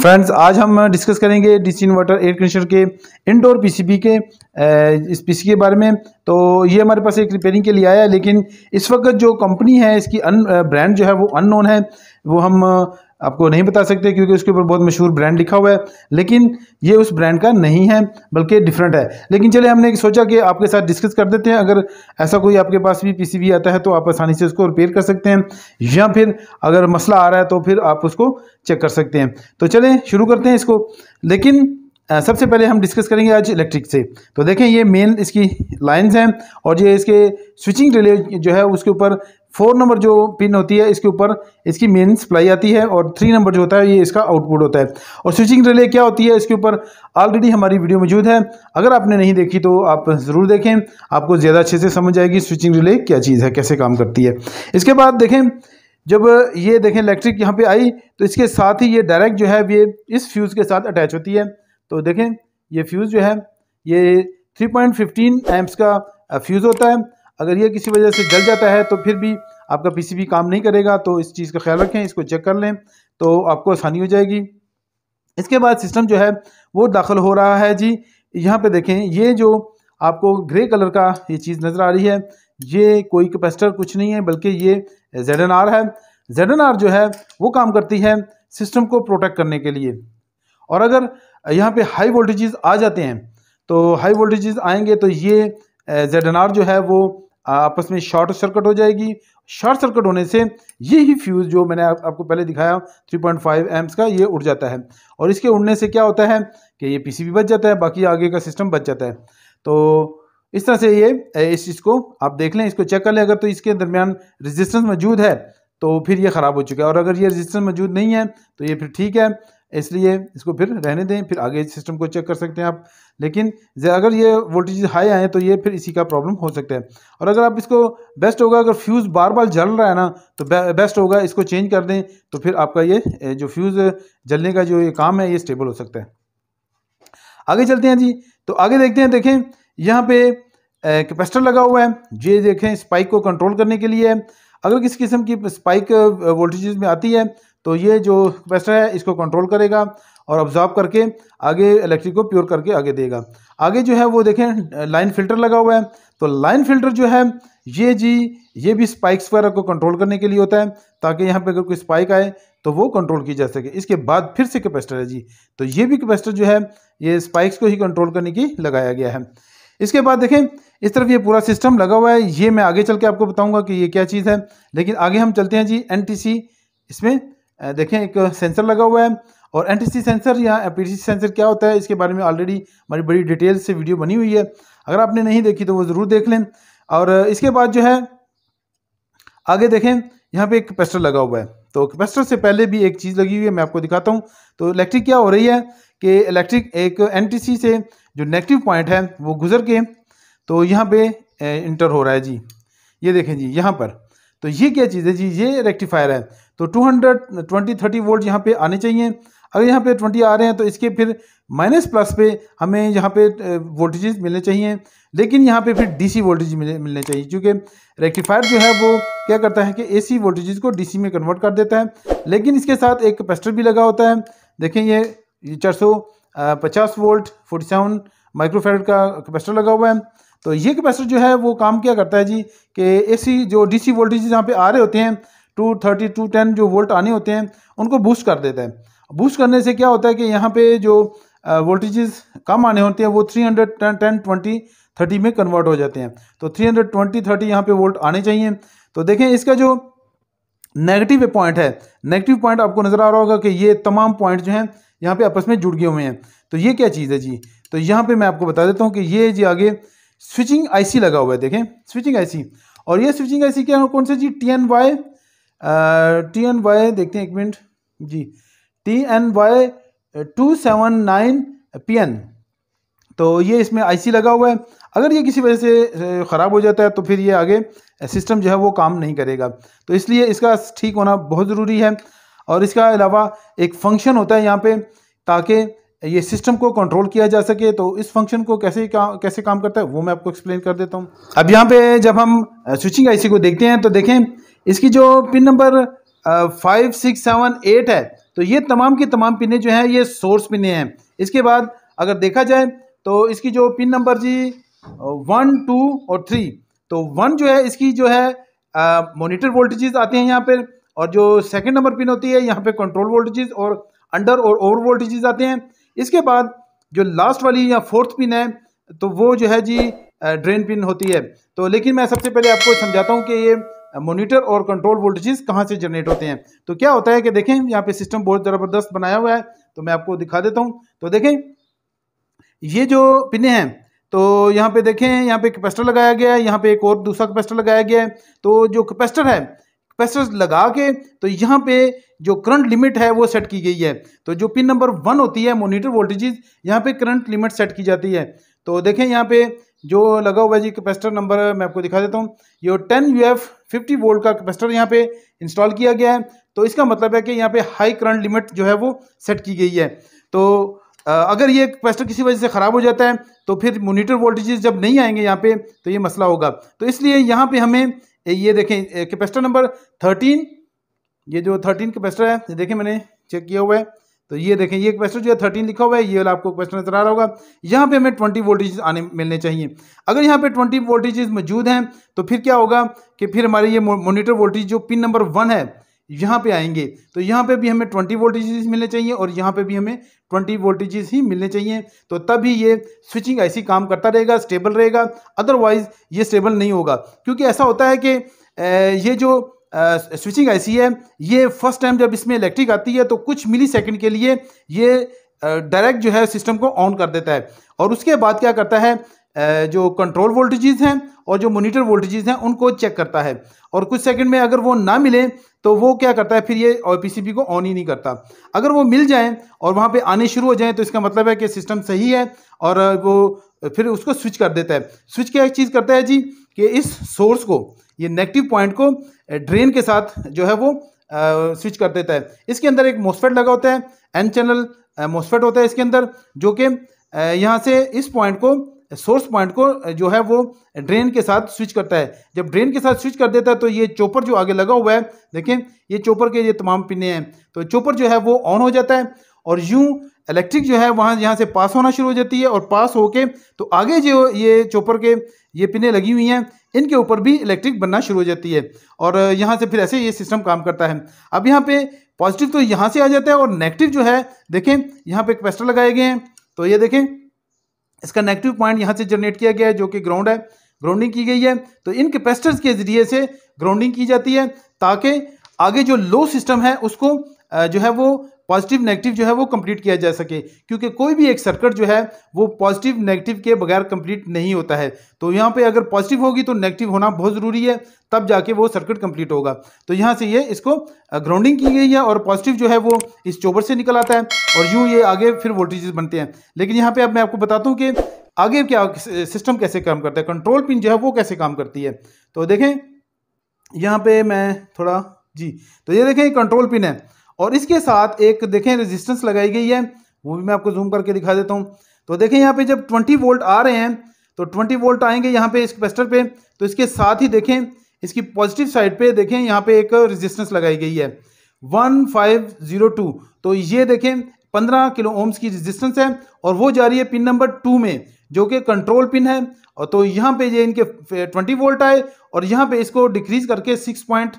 friends आज हम discuss uh, करेंगे डीसी इन्वर्टर एयर कंडीशनर के इंडोर पीसीबी के uh, इस पीसी के बारे में तो ये हमारे पास एक रिपेयरिंग के लिए आया है लेकिन इस वक्त जो कंपनी है इसकी अन ब्रांड uh, जो है वो अननोन है वो हम आपको नहीं बता सकते क्योंकि उसके ऊपर बहुत मशहूर ब्रांड लिखा हुआ है लेकिन ये उस ब्रांड का नहीं है बल्कि डिफरेंट है लेकिन चले हमने सोचा कि आपके साथ डिस्कस कर देते हैं अगर ऐसा कोई आपके पास भी पीसीबी आता है तो आप आसानी से उसको रिपेयर कर सकते हैं या फिर अगर मसला आ रहा है तो फिर आप उसको चेक कर सकते हैं तो चलें शुरू करते हैं इसको लेकिन सबसे पहले हम डिस्कस करेंगे आज इलेक्ट्रिक से तो देखें ये मेन इसकी लाइंस हैं और ये इसके स्विचिंग रिले जो है उसके ऊपर फोर नंबर जो पिन होती है इसके ऊपर इसकी मेन सप्लाई आती है और थ्री नंबर जो होता है ये इसका आउटपुट होता है और स्विचिंग रिले क्या होती है इसके ऊपर ऑलरेडी हमारी वीडियो मौजूद है अगर आपने नहीं देखी तो आप ज़रूर देखें आपको ज़्यादा अच्छे से समझ आएगी स्विचिंग रिले क्या चीज़ है कैसे काम करती है इसके बाद देखें जब ये देखें इलेक्ट्रिक यहाँ पर आई तो इसके साथ ही ये डायरेक्ट जो है ये इस फ्यूज़ के साथ अटैच होती है तो देखें ये फ्यूज़ जो है ये थ्री पॉइंट का फ्यूज़ होता है अगर ये किसी वजह से जल जाता है तो फिर भी आपका पीसीबी काम नहीं करेगा तो इस चीज़ का ख्याल रखें इसको चेक कर लें तो आपको आसानी हो जाएगी इसके बाद सिस्टम जो है वो दाखिल हो रहा है जी यहाँ पे देखें ये जो आपको ग्रे कलर का ये चीज़ नज़र आ रही है ये कोई कैपेसिटर कुछ नहीं है बल्कि ये जेड एन आर है जेड एन आर जो है वो काम करती है सिस्टम को प्रोटेक्ट करने के लिए और अगर यहाँ पे हाई वोल्टेजेस आ जाते हैं तो हाई वोल्टेजेस आएंगे तो ये जेड एन आर जो है वो आपस में शॉर्ट सर्किट हो जाएगी शॉर्ट सर्किट होने से यही फ्यूज़ जो मैंने आप, आपको पहले दिखाया 3.5 पॉइंट का ये उड़ जाता है और इसके उड़ने से क्या होता है कि ये पीसीबी बच जाता है बाकी आगे का सिस्टम बच जाता है तो इस तरह से ये इस चीज़ को आप देख लें इसको चेक कर लें अगर तो इसके दरमियान रजिस्टेंस मौजूद है तो फिर ये ख़राब हो चुका है और अगर ये रजिस्टेंस मौजूद नहीं है तो ये फिर ठीक है इसलिए इसको फिर रहने दें फिर आगे सिस्टम को चेक कर सकते हैं आप लेकिन अगर ये वोल्टेज हाई आए तो ये फिर इसी का प्रॉब्लम हो सकता है और अगर आप इसको बेस्ट होगा अगर फ्यूज़ बार बार जल रहा है ना तो बेस्ट होगा इसको चेंज कर दें तो फिर आपका ये जो फ्यूज़ जलने का जो ये काम है ये स्टेबल हो सकता है आगे चलते हैं जी तो आगे देखते हैं देखें यहाँ पे कैपेसिटर लगा हुआ है ये देखें स्पाइक को कंट्रोल करने के लिए है अगर किसी किस्म की स्पाइक वोल्टेजेस में आती है तो ये जो कैपेसिटर है इसको कंट्रोल करेगा और ऑब्जॉर्व करके आगे इलेक्ट्रिक को प्योर करके आगे देगा आगे जो है वो देखें लाइन फिल्टर लगा हुआ है तो लाइन फिल्टर जो है ये जी ये भी स्पाइक्स वगैरह को कंट्रोल करने के लिए होता है ताकि यहाँ पे अगर कोई स्पाइक आए तो वो कंट्रोल की जा सके इसके बाद फिर से कैपेसिटर है जी तो ये भी कैपेसिटर जो है ये स्पाइक्स को ही कंट्रोल करने की लगाया गया है इसके बाद देखें इस तरफ ये पूरा सिस्टम लगा हुआ है ये मैं आगे चल के आपको बताऊँगा कि ये क्या चीज़ है लेकिन आगे हम चलते हैं जी एन इसमें देखें एक सेंसर लगा हुआ है और एन सेंसर या पी सेंसर क्या होता है इसके बारे में ऑलरेडी हमारी बड़ी डिटेल से वीडियो बनी हुई है अगर आपने नहीं देखी तो वो ज़रूर देख लें और इसके बाद जो है आगे देखें यहाँ पे एक कैपेसिटर लगा हुआ है तो कैपेसिटर से पहले भी एक चीज़ लगी हुई है मैं आपको दिखाता हूँ तो इलेक्ट्रिक क्या हो रही है कि इलेक्ट्रिक एक एन से जो नेगेटिव पॉइंट है वो गुजर के तो यहाँ पे इंटर हो रहा है जी ये देखें जी यहाँ पर तो ये क्या चीज़ है जी ये रेक्टिफायर है तो 200 20 30 वोल्ट यहाँ पे आने चाहिए अगर यहाँ पे 20 आ रहे हैं तो इसके फिर माइनस प्लस पे हमें यहाँ पे वोल्टेजेस मिलने चाहिए लेकिन यहाँ पे फिर डीसी वोल्टेज मिले मिलने चाहिए क्योंकि रेक्टिफायर जो है वो क्या करता है कि एसी वोल्टेजेस को डीसी में कन्वर्ट कर देता है लेकिन इसके साथ एक कैपेसिटर भी लगा होता है देखें ये चार सौ पचास वोल्ट फोर्टी सेवन माइक्रोफेड का कैपेसिटर लगा हुआ है तो ये कैपेसिटर जो है वो काम क्या करता है जी कि ए जो सी वोल्टेज यहाँ पर आ रहे होते हैं टू थर्टी टू टेन जो वोल्ट आने होते हैं उनको बूस्ट कर देता है बूस्ट करने से क्या होता है कि यहाँ पे जो वोल्टेजेस कम आने होते हैं वो three hundred ten twenty thirty में कन्वर्ट हो जाते हैं तो थ्री हंड्रेड ट्वेंटी थर्टी यहाँ पर वोल्ट आने चाहिए तो देखें इसका जो नेगेटिव पॉइंट है नेगेटिव पॉइंट आपको नज़र आ रहा होगा कि ये तमाम पॉइंट जो हैं यहाँ पे आपस में जुड़ गए हुए हैं तो ये क्या चीज़ है जी तो यहाँ पे मैं आपको बता देता हूँ कि ये जी आगे स्विचिंग आईसी लगा हुआ है देखें स्विचिंग आईसी और ये स्विचिंग आईसी क्या है कौन सा G T N Y T N Y देखते हैं एक minute G T N Y two seven nine P N तो ये इसमें आईसी लगा हुआ है अगर ये किसी वजह से uh, ख़राब हो जाता है तो फिर ये आगे सिस्टम uh, जो है वो काम नहीं करेगा तो इसलिए इसका ठीक होना बहुत ज़रूरी है और इसका अलावा एक फंक्शन होता है यहाँ पे ताकि ये सिस्टम को कंट्रोल किया जा सके तो इस फंक्शन को कैसे का, कैसे काम करता है वो मैं आपको एक्सप्लेन कर देता हूँ अब यहाँ पे जब हम स्विचिंग uh, आईसी को देखते हैं तो देखें इसकी जो pin number five six seven eight है तो ये तमाम की तमाम पिने जो हैं ये सोर्स पिने हैं इसके बाद अगर देखा जाए तो इसकी जो पिन नंबर जी वन टू और थ्री तो वन जो है इसकी जो है मोनीटर वोल्टेजेस आते हैं यहाँ पर और जो सेकेंड नंबर पिन होती है यहाँ पे कंट्रोल वोल्टेजेस और अंडर और ओवर वोल्टेजेस आते हैं इसके बाद जो लास्ट वाली या फोर्थ पिन है तो वो जो है जी ड्रेन पिन होती है तो लेकिन मैं सबसे पहले आपको समझाता हूँ कि ये मोनीटर और कंट्रोल वोल्टेजेस कहाँ से जनरेट होते हैं तो क्या होता है कि देखें यहाँ पे सिस्टम बहुत ज़बरदस्त बनाया हुआ है तो मैं आपको दिखा देता हूँ तो देखें ये जो पिने हैं तो यहाँ पे देखें यहाँ पे कैपेसिटर लगाया गया है यहाँ पे एक और दूसरा कैपेसिटर लगाया गया है तो जो कैपेसिटर है कैपेसिटर लगा के तो यहाँ पे जो करंट लिमिट है वो सेट की गई है तो जो पिन नंबर वन होती है मोनिटर वोल्टेजेज यहाँ पे करंट लिमिट सेट की जाती है तो देखें यहाँ पे जो लगा हुआ है जी कैपेसिटर नंबर मैं आपको दिखा देता हूँ ये ten U F fifty volt का कैपेसिटर यहाँ पे इंस्टॉल किया गया है तो इसका मतलब है कि यहाँ पे हाई करंट लिमिट जो है वो सेट की गई है तो अगर ये कैपेसिटर किसी वजह से ख़राब हो जाता है तो फिर मोनीटर वोल्टेजेस जब नहीं आएंगे यहाँ पे तो ये मसला होगा तो इसलिए यहाँ पे हमें ये देखें कैपेसिटर नंबर थर्टीन ये जो थर्टीन कैपेसिटर है देखें मैंने चेक किया हुआ है तो ये देखें ये क्वेश्चन जो है थर्टीन लिखा हुआ है ये वाला आपको क्वेश्चन नजर आ रहा होगा यहाँ पे हमें ट्वेंटी वोल्टेज आने मिलने चाहिए अगर यहाँ पे ट्वेंटी वोल्टेज मौजूद हैं तो फिर क्या होगा कि फिर हमारे ये मोनिटर वोल्टेज जो पिन नंबर वन है यहाँ पे आएंगे तो यहाँ पे भी हमें ट्वेंटी वोल्टेज मिलने चाहिए और यहाँ पे भी हमें ट्वेंटी वोल्टेज ही मिलने चाहिए तो तभी ये स्विचिंग ऐसी काम करता रहेगा स्टेबल रहेगा अदरवाइज़ ये स्टेबल नहीं होगा क्योंकि ऐसा होता है कि ये जो स्विचिंग ऐसी है ये फर्स्ट टाइम जब इसमें इलेक्ट्रिक आती है तो कुछ मिली सेकेंड के लिए ये डायरेक्ट जो है सिस्टम को ऑन कर देता है और उसके बाद क्या करता है जो कंट्रोल वोल्टेजेस हैं और जो मोनीटर वोल्टेजेस हैं उनको चेक करता है और कुछ सेकेंड में अगर वो ना मिले तो वो क्या करता है फिर ये और पीसीबी को ऑन ही नहीं करता अगर वो मिल जाए और वहाँ पे आने शुरू हो जाए तो इसका मतलब है कि सिस्टम सही है और वो फिर उसको स्विच कर देता है स्विच क्या चीज़ करता है जी कि इस सोर्स को ये नेगेटिव पॉइंट को ड्रेन के साथ जो है वो स्विच कर देता है इसके अंदर एक मोसफेट लगा होता है एन चैनल मोसफेट होता है इसके अंदर जो कि यहाँ से इस पॉइंट को सोर्स पॉइंट को जो है वो ड्रेन के साथ स्विच करता है जब ड्रेन के साथ स्विच कर देता है तो ये चोपर जो आगे लगा हुआ है देखें ये चोपर के ये तमाम पिने हैं तो चोपर जो है वो ऑन हो जाता है और यूँ इलेक्ट्रिक जो है वहाँ यहाँ से पास होना शुरू हो जाती है और पास होके तो आगे जो ये चोपर के ये पिने लगी हुई हैं इनके ऊपर भी इलेक्ट्रिक बनना शुरू हो जाती है और यहाँ से फिर ऐसे ये सिस्टम काम करता है अब यहाँ पे पॉजिटिव तो यहाँ से आ जाता है और नेगेटिव जो है देखें यहाँ पे कैपेसिटर लगाए गए हैं तो ये देखें इसका नेगेटिव पॉइंट यहाँ से जनरेट किया गया है जो कि ग्राउंड है ग्राउंडिंग की गई है तो इन कैपेसिटर्स के जरिए से ग्राउंडिंग की जाती है ताकि आगे जो लो सिस्टम है उसको जो है वो पॉजिटिव नेगेटिव जो है वो कंप्लीट किया जा सके क्योंकि कोई भी एक सर्किट जो है वो पॉजिटिव नेगेटिव के बगैर कंप्लीट नहीं होता है तो यहाँ पे अगर पॉजिटिव होगी तो नेगेटिव होना बहुत ज़रूरी है तब जाके वो सर्किट कंप्लीट होगा तो यहाँ से ये इसको ग्राउंडिंग की गई है और पॉजिटिव जो है वो इस चोबर से निकल आता है और यूँ ये आगे फिर वोल्टेजेस बनते हैं लेकिन यहाँ पर अब मैं आपको बताता हूँ कि आगे क्या सिस्टम कैसे काम करता है कंट्रोल पिन जो है वो कैसे काम करती है तो देखें यहाँ पे मैं थोड़ा जी तो ये देखें कंट्रोल पिन है और इसके साथ एक देखें रेजिस्टेंस लगाई गई है वो भी मैं आपको जूम करके दिखा देता हूँ तो देखें यहाँ पे जब 20 वोल्ट आ रहे हैं तो 20 वोल्ट आएंगे यहाँ पे इस कैपेसिटर पे तो इसके साथ ही देखें इसकी पॉजिटिव साइड पे देखें यहाँ पे एक रेजिस्टेंस लगाई गई है 1502 तो ये देखें 15 किलो ओम्स की रेजिस्टेंस है और वो जा रही है पिन नंबर टू में जो कि कंट्रोल पिन है और तो यहाँ पे ये इनके ट्वेंटी वोल्ट आए और यहाँ पे इसको डिक्रीज करके सिक्स पॉइंट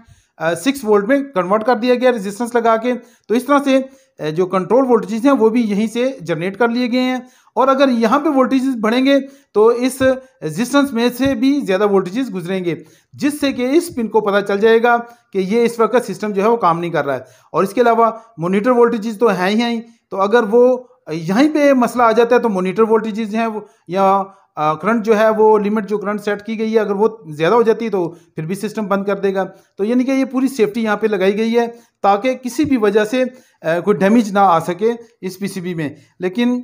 सिक्स वोल्ट में कन्वर्ट कर दिया गया रेजिस्टेंस लगा के तो इस तरह से जो कंट्रोल वोल्टेजेस हैं वो भी यहीं से जनरेट कर लिए गए हैं और अगर यहाँ पे वोल्टेजेस बढ़ेंगे तो इस रेजिस्टेंस में से भी ज़्यादा वोल्टेजेस गुजरेंगे जिससे कि इस पिन को पता चल जाएगा कि ये इस वक्त सिस्टम जो है वो काम नहीं कर रहा है और इसके अलावा मोनीटर वोल्टेज तो हैं ही हैं तो अगर वो यहीं पर मसला आ जाता है तो मोनीटर वोल्टेज हैं या करंट जो है वो लिमिट जो करंट सेट की गई है अगर वो ज़्यादा हो जाती है तो फिर भी सिस्टम बंद कर देगा तो यानी कि ये पूरी सेफ्टी यहाँ पे लगाई गई है ताकि किसी भी वजह से कोई डैमेज ना आ सके इस पीसीबी में लेकिन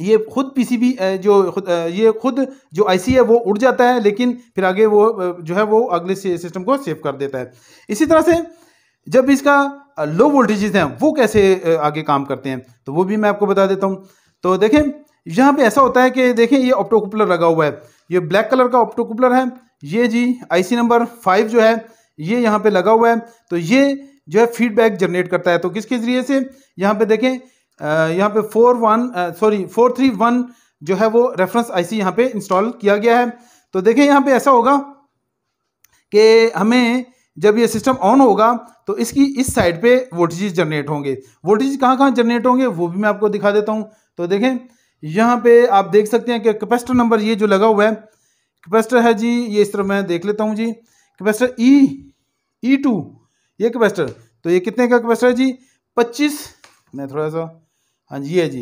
ये खुद पीसीबी जो खुद ये खुद जो आईसी है वो उड़ जाता है लेकिन फिर आगे वो जो है वो अगले सिस्टम को सेव कर देता है इसी तरह से जब इसका लो वोल्टेज हैं वो कैसे आगे काम करते हैं तो वो भी मैं आपको बता देता हूँ तो देखें यहाँ पे ऐसा होता है कि देखें ये ऑप्टोकुपलर लगा हुआ है ये ब्लैक कलर का ऑप्टोकुपलर है ये जी आईसी नंबर फाइव जो है ये यहाँ पे लगा हुआ है तो ये जो है फीडबैक जनरेट करता है तो किसके ज़रिए से यहाँ पे देखें यहाँ पे four one sorry four three one जो है वो रेफरेंस आईसी यहाँ पे इंस्टॉल किया गया है तो देखें यहाँ पे ऐसा होगा कि हमें जब ये सिस्टम ऑन होगा तो इसकी इस साइड पे वोल्टेज जनरेट होंगे वोल्टेज कहाँ कहाँ जनरेट होंगे वो भी मैं आपको दिखा देता हूँ तो देखें यहाँ पे आप देख सकते हैं कि कैपेसिटर नंबर ये जो लगा हुआ है कैपेसिटर है जी ये इस तरह मैं देख लेता हूँ जी कैपेसिटर ई ई टू ये कैपेसिटर तो ये कितने का कैपेसिटर है जी पच्चीस मैं थोड़ा सा हाँ जी है जी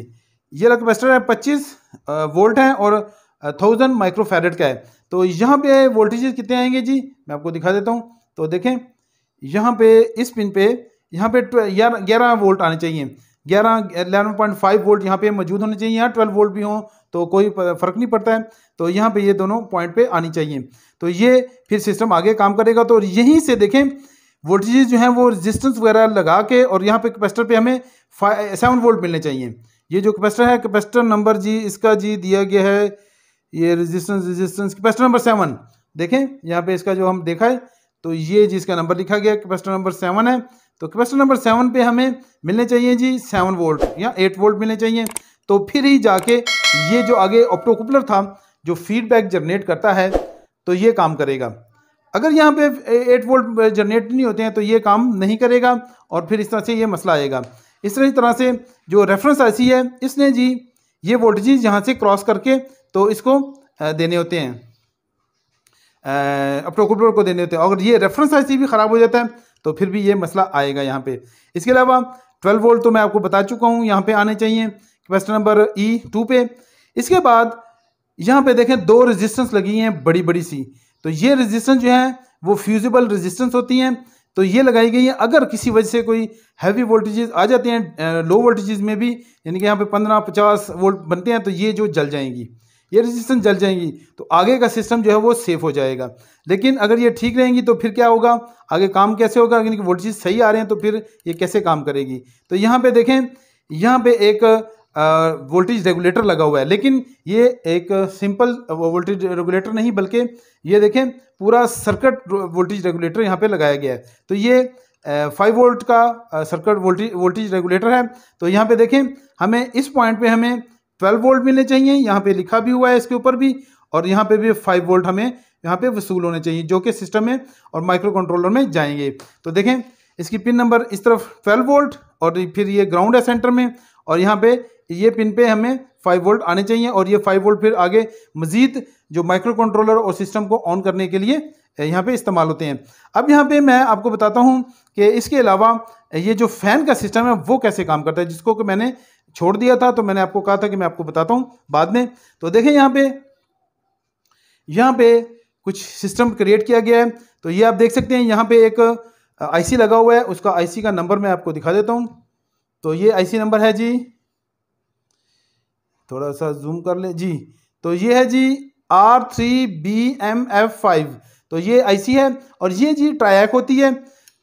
ये वाला कैपेसिटर है पच्चीस वोल्ट है और थाउजेंड माइक्रोफेरेट का है तो यहाँ पे वोल्टेज कितने आएंगे जी मैं आपको दिखा देता हूँ तो देखें यहाँ पे इस पिन पे यहाँ पे ग्यारह वोल्ट आने चाहिए ग्यारह एलेवन पॉइंट फाइव वोल्ट यहाँ पे मौजूद होने चाहिए या ट्वेल्व वोल्ट भी हों तो कोई फर्क नहीं पड़ता है तो यहाँ पे ये दोनों पॉइंट पे आनी चाहिए तो ये फिर सिस्टम आगे काम करेगा तो यहीं से देखें वोल्टेज जो हैं वो रेजिस्टेंस वगैरह लगा के और यहाँ पे कैपेसिटर पे हमें सेवन वोल्ट मिलने चाहिए ये जो कैपेसिटर है कैपेसिटर नंबर जी इसका जी दिया गया है ये resistance resistance capacitor number seven देखें यहाँ पे इसका जो हम देखा है तो ये जी इसका नंबर लिखा गया कैपेसिटर नंबर सेवन है तो कैपेसिटर नंबर सेवन पे हमें मिलने चाहिए जी सेवन वोल्ट या एट वोल्ट मिलने चाहिए तो फिर ही जाके ये जो आगे ऑप्टोकुपलर था जो फीडबैक जनरेट करता है तो ये काम करेगा अगर यहाँ पे एट वोल्ट जनरेट नहीं होते हैं तो ये काम नहीं करेगा और फिर इस तरह से ये मसला आएगा इस तरह तरह से जो रेफरेंस आईसी है इसने जी ये वोल्टेज यहाँ से क्रॉस करके तो इसको देने होते हैं अपटोकुपलर को देने होते हैं अगर ये रेफरेंस आईसी भी ख़राब हो जाता है तो फिर भी ये मसला आएगा यहाँ पे इसके अलावा ट्वेल्व वोल्ट तो मैं आपको बता चुका हूँ यहाँ पे आने चाहिए क्वेश्चन नंबर ई टू पे इसके बाद यहाँ पे देखें दो रेजिस्टेंस लगी हैं बड़ी बड़ी सी तो ये रेजिस्टेंस जो है वो फ्यूजिबल रेजिस्टेंस होती हैं तो ये लगाई गई है अगर किसी वजह से कोई हैवी वोल्टेजेस आ जाते हैं लो वोल्टेजेस में भी यानी कि यहाँ पे पंद्रह पचास वोल्ट बनते हैं तो ये जो जल जाएंगी ये रजिस्टेंस जल जाएंगी तो आगे का सिस्टम जो है वो सेफ हो जाएगा लेकिन अगर ये ठीक रहेंगी तो फिर क्या होगा आगे काम कैसे होगा अगर इनकी वोल्टेज सही आ रहे हैं तो फिर ये कैसे काम करेगी तो यहाँ पे देखें यहाँ पे एक वोल्टेज रेगुलेटर लगा हुआ है लेकिन ये एक सिंपल वोल्टेज रेगुलेटर नहीं बल्कि ये देखें पूरा सर्कट वोल्टेज रेगुलेटर यहाँ पर लगाया गया है तो ये फाइव वोल्ट का सर्कट वोल्टेज वोल्टेज रेगुलेटर है तो यहाँ पर देखें हमें इस पॉइंट पर हमें ट्वेल्व वोल्ट मिलने चाहिए यहाँ पे लिखा भी हुआ है इसके ऊपर भी और यहाँ पे भी फाइव वोल्ट हमें यहाँ पे वसूल होने चाहिए जो कि सिस्टम में और माइक्रो कंट्रोलर में जाएंगे तो देखें इसकी पिन नंबर इस तरफ ट्वेल्व वोल्ट और फिर ये ग्राउंड है सेंटर में और यहाँ पे ये पिन पे हमें फाइव वोल्ट आने चाहिए और ये फाइव वोल्ट फिर आगे मजीद जो माइक्रो कंट्रोलर और सिस्टम को ऑन करने के लिए यहाँ पे इस्तेमाल होते हैं अब यहाँ पे मैं आपको बताता हूँ कि इसके अलावा ये जो फ़ैन का सिस्टम है वो कैसे काम करता है जिसको कि मैंने छोड़ दिया था तो मैंने आपको कहा था कि मैं आपको बताता हूं बाद में तो देखें यहाँ पे यहां पे कुछ सिस्टम क्रिएट किया गया है तो ये आप देख सकते हैं यहाँ पे एक आईसी लगा हुआ है उसका आईसी का नंबर मैं आपको दिखा देता हूं तो ये आईसी नंबर है जी थोड़ा सा जूम कर ले जी तो ये है G R three B M F five तो ये आईसी है और ये जी ट्राई होती है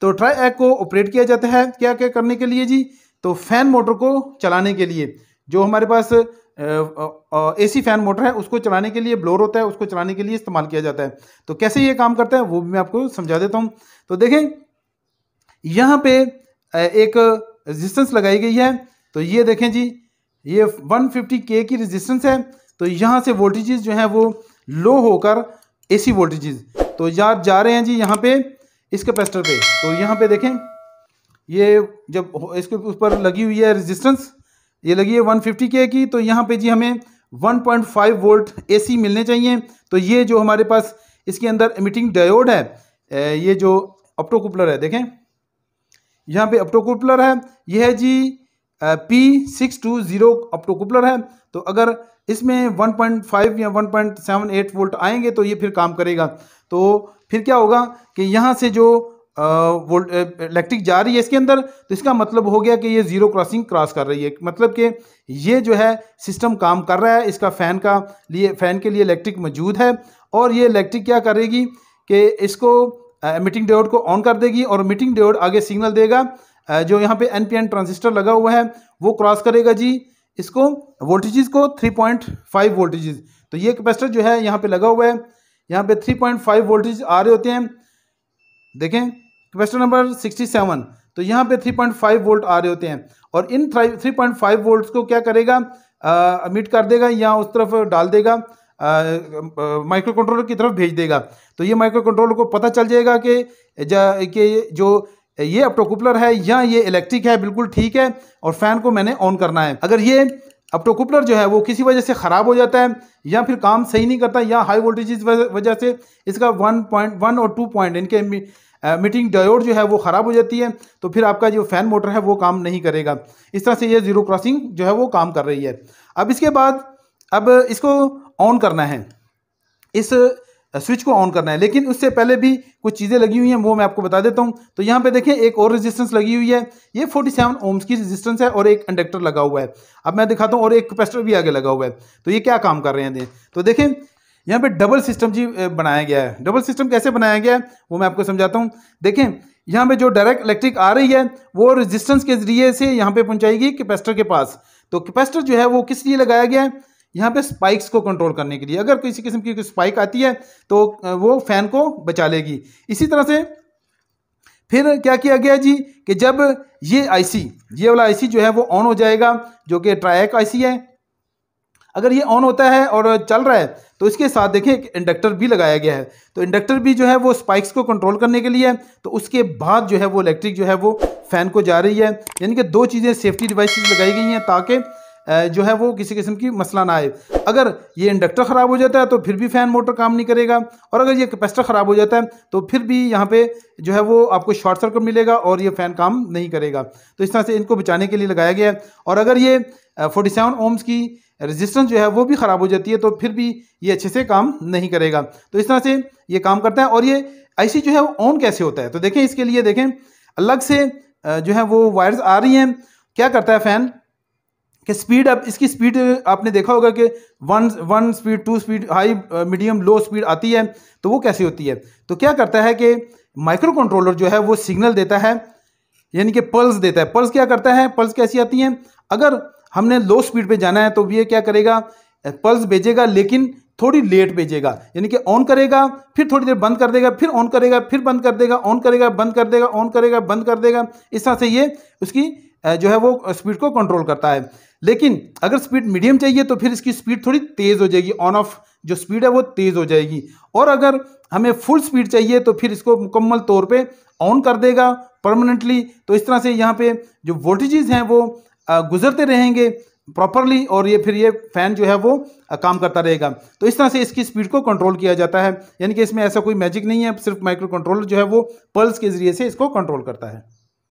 तो ट्राई को ऑपरेट किया जाता है क्या क्या करने के लिए जी तो फैन मोटर को चलाने के लिए जो हमारे पास ए सी फैन मोटर है उसको चलाने के लिए ब्लोर होता है उसको चलाने के लिए इस्तेमाल किया जाता है तो कैसे ये काम करता है वो भी मैं आपको समझा देता हूँ तो देखें यहाँ पे एक रेजिस्टेंस लगाई गई है तो ये देखें जी ये 150 के की रेजिस्टेंस है तो यहाँ से वोल्टेजेस जो हैं वो लो होकर एसी वोल्टेजेस तो यार जा रहे हैं जी यहाँ पे इस कैपेसिटर पे तो यहाँ पे देखें ये जब इसके ऊपर लगी हुई है रेजिस्टेंस ये लगी है 150 के की तो यहाँ पे जी हमें 1.5 वोल्ट एसी मिलने चाहिए तो ये जो हमारे पास इसके अंदर एमिटिंग डायोड है ये जो ऑप्टोकुपलर है देखें यहाँ पे ऑप्टोकुपलर है यह है G P six two zero optocoupler है तो अगर इसमें 1.5 या 1.78 वोल्ट आएंगे तो ये फिर काम करेगा तो फिर क्या होगा कि यहाँ से जो वोल्ट इलेक्ट्रिक जा रही है इसके अंदर तो इसका मतलब हो गया कि ये ज़ीरो क्रॉसिंग क्रॉस कर रही है मतलब कि ये जो है सिस्टम काम कर रहा है इसका फ़ैन का लिए फ़ैन के लिए इलेक्ट्रिक मौजूद है और ये इलेक्ट्रिक क्या करेगी कि इसको मीटिंग डेवर्ड को ऑन कर देगी और मीटिंग डेवर्ड आगे सिग्नल देगा जो यहाँ पे एन पी एन ट्रांजिस्टर लगा हुआ है वो क्रॉस करेगा जी इसको वोल्टेजेस को 3.5 वोल्टेजेस तो ये कैपेसिटर जो है यहाँ पे लगा हुआ है यहाँ पे 3.5 वोल्टेज आ रहे होते हैं देखें क्वेश्चन नंबर सिक्सटी सेवन तो यहाँ पे थ्री पॉइंट फाइव वोल्ट आ रहे होते हैं और इन थ्री पॉइंट फाइव वोल्ट को क्या करेगा अमिट कर देगा या उस तरफ डाल देगा माइक्रो कंट्रोलर की तरफ भेज देगा तो ये माइक्रो कंट्रोलर को पता चल जाएगा कि जा, जो ये अपटोकुपलर है या ये इलेक्ट्रिक है बिल्कुल ठीक है और फैन को मैंने ऑन करना है अगर ये अब तो जो है वो किसी वजह से ख़राब हो जाता है या फिर काम सही नहीं करता या हाई वोल्टेज वजह से इसका वन पॉइंट वन और टू पॉइंट इनके मीटिंग डायोड जो है वो ख़राब हो जाती है तो फिर आपका जो फैन मोटर है वो काम नहीं करेगा इस तरह से ये ज़ीरो क्रॉसिंग जो है वो काम कर रही है अब इसके बाद अब इसको ऑन करना है इस स्विच को ऑन करना है लेकिन उससे पहले भी कुछ चीज़ें लगी हुई हैं वो मैं आपको बता देता हूँ तो यहाँ पे देखें एक और रेजिस्टेंस लगी हुई है ये 47 सेवन ओम्स की रेजिस्टेंस है और एक कंडक्टर लगा हुआ है अब मैं दिखाता हूँ और एक कैपेसिटर भी आगे लगा हुआ है तो ये क्या काम कर रहे हैं तो देखें यहाँ पे डबल सिस्टम जी बनाया गया है डबल सिस्टम कैसे बनाया गया है वो मैं आपको समझाता हूँ देखें यहाँ पे जो डायरेक्ट इलेक्ट्रिक आ रही है वो रजिस्टेंस के जरिए से यहाँ पे पहुँचाएगी कैपेसिटर के पास तो कैपेसिटर जो है वो किस लिए लगाया गया है यहाँ पे स्पाइक्स को कंट्रोल करने के लिए अगर किसी किस्म की स्पाइक आती है तो वो फैन को बचा लेगी इसी तरह से फिर क्या किया गया जी कि जब ये आईसी ये वाला आईसी जो है वो ऑन हो जाएगा जो कि ट्रायक आईसी है अगर ये ऑन होता है और चल रहा है तो इसके साथ देखें एक इंडक्टर भी लगाया गया है तो इंडक्टर भी जो है वो स्पाइक्स को कंट्रोल करने के लिए है तो उसके बाद जो है वो इलेक्ट्रिक जो है वो फ़ैन को जा रही है यानी कि दो चीज़ें सेफ्टी डिवाइसेस लगाई गई हैं ताकि जो है वो किसी किस्म की मसला ना आए अगर ये इंडक्टर ख़राब हो जाता है तो फिर भी फ़ैन मोटर काम नहीं करेगा और अगर ये कैपेसिटर ख़राब हो जाता है तो फिर भी यहाँ पे जो है वो आपको शॉर्ट सर्किट मिलेगा और ये फ़ैन काम नहीं करेगा तो इस तरह से इनको बचाने के लिए लगाया गया है और अगर ये फोर्टी सेवन ओम्स की रेजिस्टेंस जो है वो भी ख़राब हो जाती है तो फिर भी ये अच्छे से काम नहीं करेगा तो इस तरह से ये काम करता है और ये आईसी जो है वो ऑन कैसे होता है तो देखें इसके लिए देखें अलग से जो है वो वायर्स आ रही हैं क्या करता है फ़ैन कि स्पीड अब इसकी स्पीड आपने देखा होगा कि one one speed two speed high medium low speed आती है तो वो कैसी होती है तो क्या करता है कि माइक्रो कंट्रोलर जो है वो सिग्नल देता है यानी कि पल्स देता है पल्स क्या करता है पल्स कैसी आती हैं अगर हमने लो स्पीड पे जाना है तो ये क्या करेगा पल्स भेजेगा लेकिन थोड़ी लेट भेजेगा यानी कि ऑन करेगा फिर थोड़ी देर बंद कर देगा फिर ऑन करेगा फिर बंद कर देगा ऑन करेगा बंद कर देगा ऑन करेगा बंद कर देगा इस तरह से ये उसकी जो है वो स्पीड को कंट्रोल करता है लेकिन अगर स्पीड मीडियम चाहिए तो फिर इसकी स्पीड थोड़ी तेज़ हो जाएगी ऑन ऑफ जो स्पीड है वो तेज़ हो जाएगी और अगर हमें फुल स्पीड चाहिए तो फिर इसको मुकम्मल तौर पे ऑन कर देगा परमानेंटली तो इस तरह से यहाँ पे जो वोल्टेजेस हैं वो गुजरते रहेंगे प्रॉपरली और ये फिर ये फ़ैन जो है वो काम करता रहेगा तो इस तरह से इसकी स्पीड को कंट्रोल किया जाता है यानी कि इसमें ऐसा कोई मैजिक नहीं है सिर्फ माइक्रो कंट्रोलर जो है वो पल्स के ज़रिए से इसको कंट्रोल करता है